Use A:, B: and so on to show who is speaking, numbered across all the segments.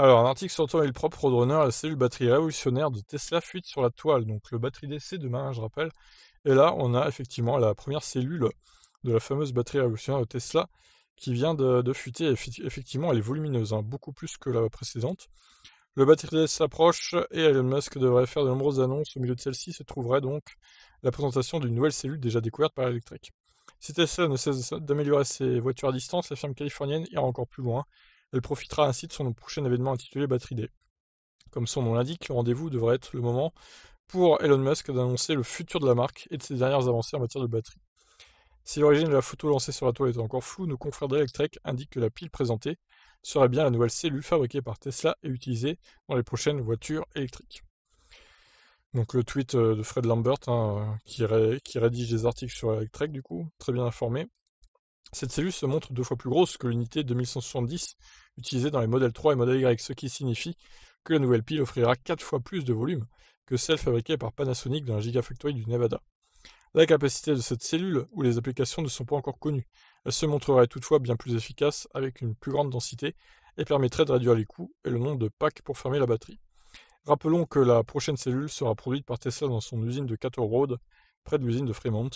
A: Alors, un article sur Tom le propre Roadrunner, la cellule batterie révolutionnaire de Tesla fuite sur la toile. Donc, le batterie d'essai demain, hein, je rappelle. Et là, on a effectivement la première cellule de la fameuse batterie révolutionnaire de Tesla qui vient de, fuiter. Effectivement, elle est volumineuse, hein, beaucoup plus que la précédente. Le batterie DC s'approche et Elon Musk devrait faire de nombreuses annonces. Au milieu de celle-ci se trouverait donc la présentation d'une nouvelle cellule déjà découverte par l'électrique. Si Tesla ne cesse d'améliorer ses voitures à distance, la firme californienne ira encore plus loin elle profitera ainsi de son prochain événement intitulé Battery Day. Comme son nom l'indique, le rendez-vous devrait être le moment pour Elon Musk d'annoncer le futur de la marque et de ses dernières avancées en matière de batterie. Si l'origine de la photo lancée sur la toile est encore floue, nos confrères d'Electrek indiquent que la pile présentée serait bien la nouvelle cellule fabriquée par Tesla et utilisée dans les prochaines voitures électriques. Donc le tweet euh, de Fred Lambert, hein, qui, qui, rédige des articles sur Electrek, du coup, très bien informé, cette cellule se montre deux fois plus grosse que l'unité 2170 utilisée dans les modèles 3 et modèles Y, ce qui signifie que la nouvelle pile offrira quatre fois plus de volume que celle fabriquée par Panasonic dans la Gigafactory du Nevada. La capacité de cette cellule ou les applications ne sont pas encore connues. Elle se montrerait toutefois bien plus efficace avec une plus grande densité et permettrait de réduire les coûts et le nombre de packs pour fermer la batterie. Rappelons que la prochaine cellule sera produite par Tesla dans son usine de Cato Road près de l'usine de Fremont,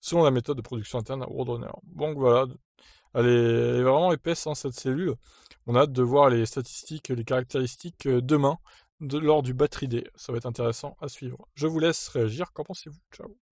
A: selon la méthode de production interne à World Bon voilà, elle est, vraiment épaisse en hein, cette cellule. On a hâte de voir les statistiques, les caractéristiques euh, demain lors du Battery Day. Ça va être intéressant à suivre. Je vous laisse réagir. Qu'en pensez-vous Ciao